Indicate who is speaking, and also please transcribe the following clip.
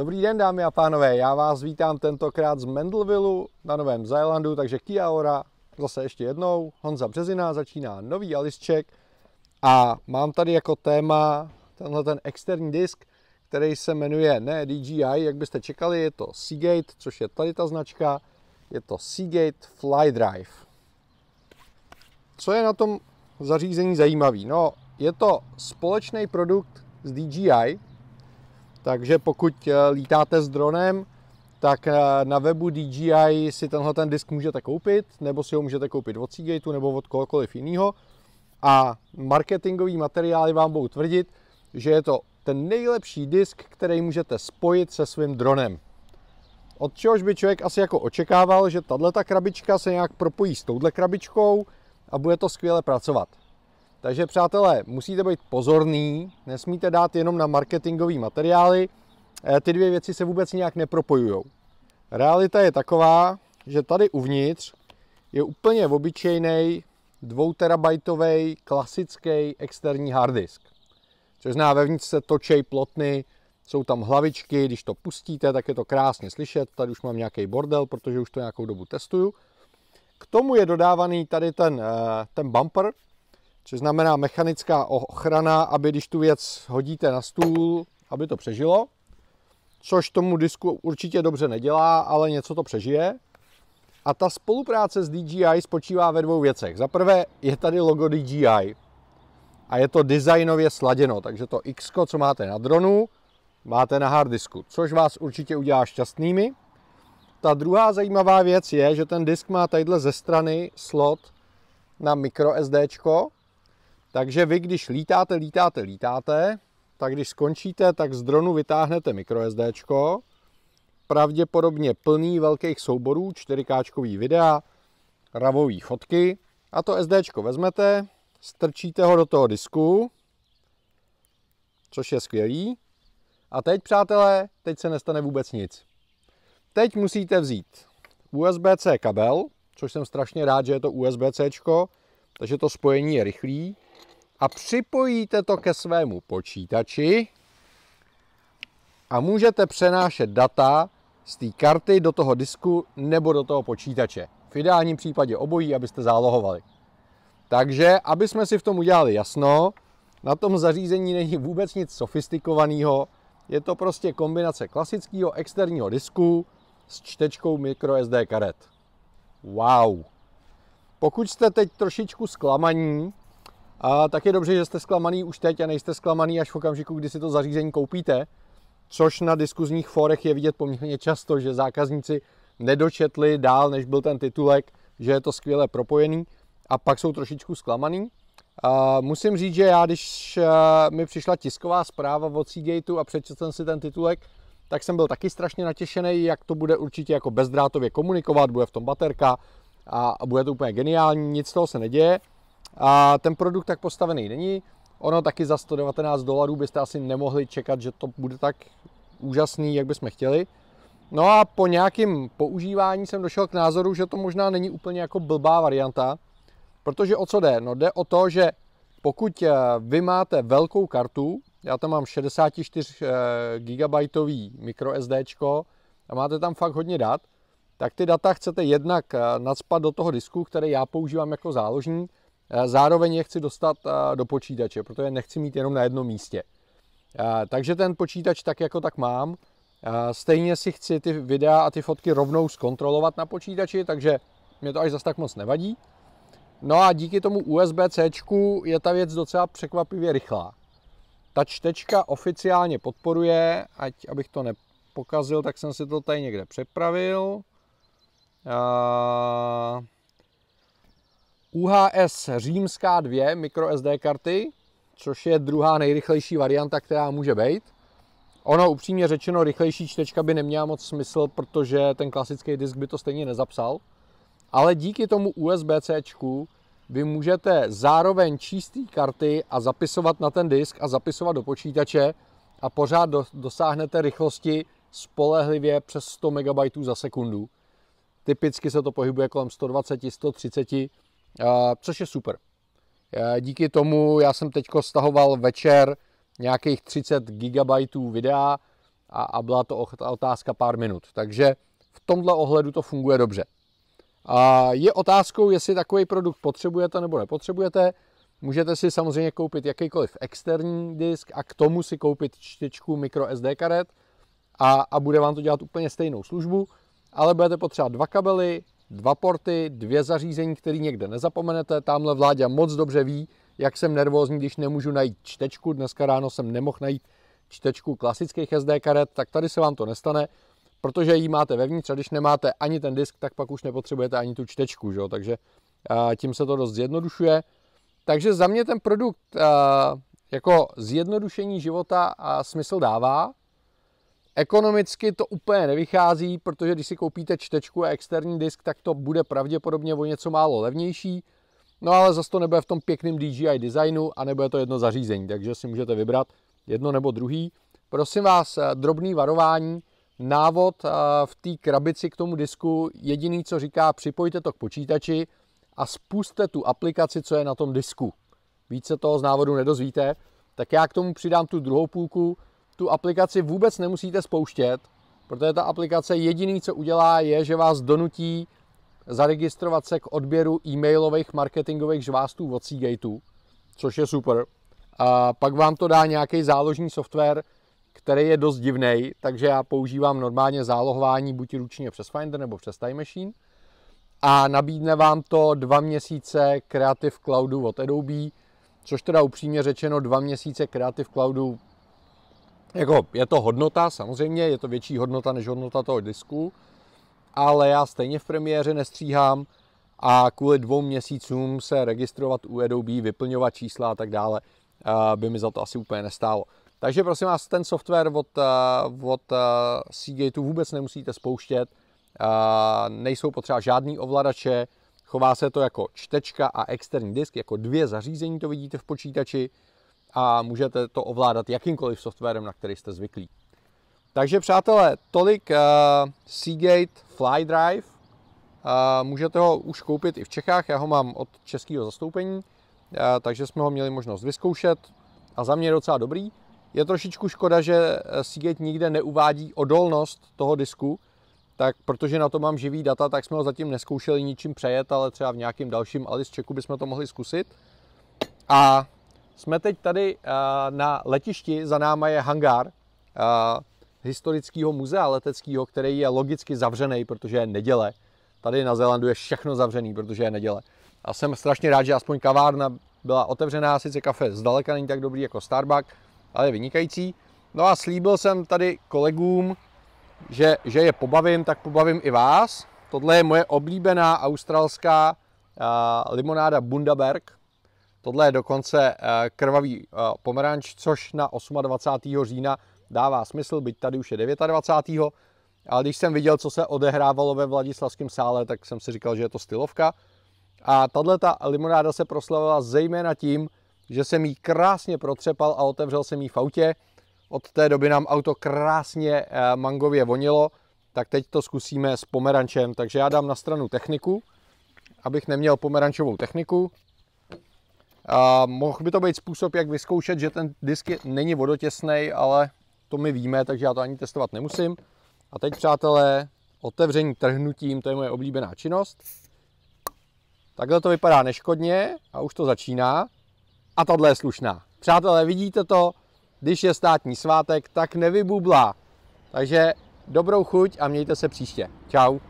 Speaker 1: Dobrý den, dámy a pánové, já vás vítám tentokrát z Mendelvillu na Novém Zélandu, takže Kia Ora zase ještě jednou. Honza Březina začíná nový Alisček a mám tady jako téma tenhle ten externí disk, který se jmenuje ne DJI, jak byste čekali, je to Seagate, což je tady ta značka, je to Seagate FlyDrive. Co je na tom zařízení zajímavý? No, je to společný produkt z DJI, takže pokud eh, lítáte s dronem, tak eh, na webu DJI si tenhle ten disk můžete koupit, nebo si ho můžete koupit od Seagateu nebo od kohokoliv jiného. A marketingový materiály vám budou tvrdit, že je to ten nejlepší disk, který můžete spojit se svým dronem. Od čehož by člověk asi jako očekával, že tato krabička se nějak propojí s touhle krabičkou a bude to skvěle pracovat. Takže přátelé, musíte být pozorní, nesmíte dát jenom na marketingové materiály, eh, ty dvě věci se vůbec nějak nepropojují. Realita je taková, že tady uvnitř je úplně obyčejný 2 terabajtový klasický externí hard disk. Což zná, vevnitř se točej plotny, jsou tam hlavičky, když to pustíte, tak je to krásně slyšet. Tady už mám nějaký bordel, protože už to nějakou dobu testuju. K tomu je dodávaný tady ten, eh, ten bumper, což znamená mechanická ochrana, aby když tu věc hodíte na stůl, aby to přežilo, což tomu disku určitě dobře nedělá, ale něco to přežije. A ta spolupráce s DJI spočívá ve dvou věcech. Za prvé je tady logo DJI a je to designově sladěno, takže to X, co máte na dronu, máte na harddisku, což vás určitě udělá šťastnými. Ta druhá zajímavá věc je, že ten disk má tadyhle ze strany slot na microSD, takže vy, když lítáte, lítáte, lítáte, tak když skončíte, tak z dronu vytáhnete microSD, pravděpodobně plný velkých souborů, 4K videa, ravové fotky a to SD vezmete, strčíte ho do toho disku, což je skvělý. A teď, přátelé, teď se nestane vůbec nic. Teď musíte vzít USB-C kabel, což jsem strašně rád, že je to USB-C, takže to spojení je rychlý a připojíte to ke svému počítači a můžete přenášet data z té karty do toho disku nebo do toho počítače. V ideálním případě obojí, abyste zálohovali. Takže, aby jsme si v tom udělali jasno, na tom zařízení není vůbec nic sofistikovaného. Je to prostě kombinace klasického externího disku s čtečkou microSD karet. Wow! Pokud jste teď trošičku zklamaní, a tak je dobře, že jste zklamaný už teď a nejste zklamaný až v okamžiku, kdy si to zařízení koupíte, což na diskuzních fórech je vidět poměrně často, že zákazníci nedočetli dál, než byl ten titulek, že je to skvěle propojený a pak jsou trošičku zklamaný. A musím říct, že já, když eh, mi přišla tisková zpráva od Seagateu a přečetl jsem si ten titulek, tak jsem byl taky strašně natěšený, jak to bude určitě jako bezdrátově komunikovat, bude v tom baterka a, a bude to úplně geniální, nic z toho se neděje. A ten produkt tak postavený není. Ono taky za 119 dolarů byste asi nemohli čekat, že to bude tak úžasný, jak bychom chtěli. No a po nějakém používání jsem došel k názoru, že to možná není úplně jako blbá varianta, protože o co jde? No jde o to, že pokud eh, vy máte velkou kartu, já tam mám 64 GB microSD a máte tam fakt hodně dat, tak ty data chcete jednak eh, nadspat do toho disku, který já používám jako záložní, Eh, zároveň je chci dostat eh, do počítače, protože nechci mít jenom na jednom místě. Eh, takže ten počítač tak jako tak mám. Stejně si chci ty videa a ty fotky rovnou zkontrolovat na počítači, takže mě to až zas tak moc nevadí. No a díky tomu USB-C je ta věc docela překvapivě rychlá. Ta čtečka oficiálně podporuje, ať abych to nepokazil, tak jsem si to tady někde přepravil. Uh... UHS římská 2 SD karty, což je druhá nejrychlejší varianta, která může být. Ono upřímně řečeno, rychlejší čtečka by neměla moc smysl, protože ten klasický disk by to stejně nezapsal. Ale díky tomu USB-C vy můžete zároveň číst karty a zapisovat na ten disk a zapisovat do počítače a pořád dosáhnete rychlosti spolehlivě přes 100 MB za sekundu. Typicky se to pohybuje kolem 120, 130 což je super. Díky tomu já jsem teď stahoval večer nějakých 30 GB videa a, a byla to otázka pár minut. Takže v tomhle ohledu to funguje dobře. A je otázkou, jestli takový produkt potřebujete nebo nepotřebujete. Můžete si samozřejmě koupit jakýkoliv externí disk a k tomu si koupit čtečku microSD karet a, a bude vám to dělat úplně stejnou službu, ale budete potřebovat dva kabely, dva porty, dvě zařízení, které někde nezapomenete. Tamhle vládě moc dobře ví, jak jsem nervózní, když nemůžu najít čtečku. Dneska ráno jsem nemohl najít čtečku klasických SD karet, tak tady se vám to nestane, protože ji máte vevnitř a když nemáte ani ten disk, tak pak už nepotřebujete ani tu čtečku, že? takže tím se to dost zjednodušuje. Takže za mě ten produkt jako zjednodušení života a smysl dává. Ekonomicky to úplně nevychází, protože když si koupíte čtečku a externí disk, tak to bude pravděpodobně o něco málo levnější. No ale zase to nebude v tom pěkném DJI designu a nebude to jedno zařízení, takže si můžete vybrat jedno nebo druhý. Prosím vás, eh, drobný varování, návod eh, v té krabici k tomu disku, jediný, co říká, připojte to k počítači a spuste tu aplikaci, co je na tom disku. Více toho z návodu nedozvíte. Tak já k tomu přidám tu druhou půlku, tu aplikaci vůbec nemusíte spouštět, protože ta aplikace jediný, co udělá, je, že vás donutí zaregistrovat se k odběru e-mailových marketingových žvástů od Seagateu, což je super. A pak vám to dá nějaký záložní software, který je dost divný, takže já používám normálně zálohování buď ručně přes Finder nebo přes Time Machine. A nabídne vám to dva měsíce Creative Cloudu od Adobe, což teda upřímně řečeno dva měsíce Creative Cloudu jako, je to hodnota, samozřejmě, je to větší hodnota než hodnota toho disku, ale já stejně v premiéře nestříhám a kvůli dvou měsícům se registrovat u Adobe, vyplňovat čísla a tak dále, eh, by mi za to asi úplně nestálo. Takže prosím vás, ten software od, eh, od eh, Seagate vůbec nemusíte spouštět, nejsou potřeba žádný ovladače, chová se to jako čtečka a externí disk, jako dvě zařízení to vidíte v počítači, a můžete to ovládat jakýmkoliv softwarem, na který jste zvyklí. Takže přátelé, tolik uh, Seagate FlyDrive. Uh, eh, můžete ho už koupit i v Čechách, já ho mám od českého zastoupení, uh, takže jsme ho měli možnost vyzkoušet a za mě je docela dobrý. Je trošičku škoda, že Seagate nikde neuvádí odolnost toho disku, tak protože na to mám živý data, tak jsme ho zatím neskoušeli ničím přejet, ale třeba v nějakém dalším Alice checku bychom to mohli zkusit. A jsme teď tady eh, na letišti, za náma je hangár eh, historického muzea leteckého, který je logicky zavřený, protože je neděle. Tady na Zélandu je všechno zavřený, protože je neděle. A jsem strašně rád, že aspoň kavárna byla otevřená, sice kafe zdaleka není tak dobrý jako Starbucks, ale je vynikající. No a slíbil jsem tady kolegům, že, že je pobavím, tak pobavím i vás. Tohle je moje oblíbená australská uh, limonáda Bundaberg, Tohle je dokonce eh, krvavý eh, pomeranč, což na 28. října dává smysl, byť tady už je 29. Ale když jsem viděl, co se odehrávalo ve Vladislavském sále, tak jsem si říkal, že je to stylovka. A tahle ta limonáda se proslavila zejména tím, že jsem jí krásně protřepal a otevřel jsem jí v autě. Od té doby nám auto krásně eh, mangově vonilo, tak teď to zkusíme s pomerančem. Takže já dám na stranu techniku, abych neměl pomerančovou techniku. A mohl by to být způsob, jak vyzkoušet, že ten disk je, není vodotěsný, ale to my víme, takže já to ani testovat nemusím. A teď, přátelé, otevření trhnutím, to je moje oblíbená činnost. Takhle to vypadá neškodně a už to začíná. A tohle je slušná. Přátelé, vidíte to? Když je státní svátek, tak nevybublá. Takže dobrou chuť a mějte se příště. Čau.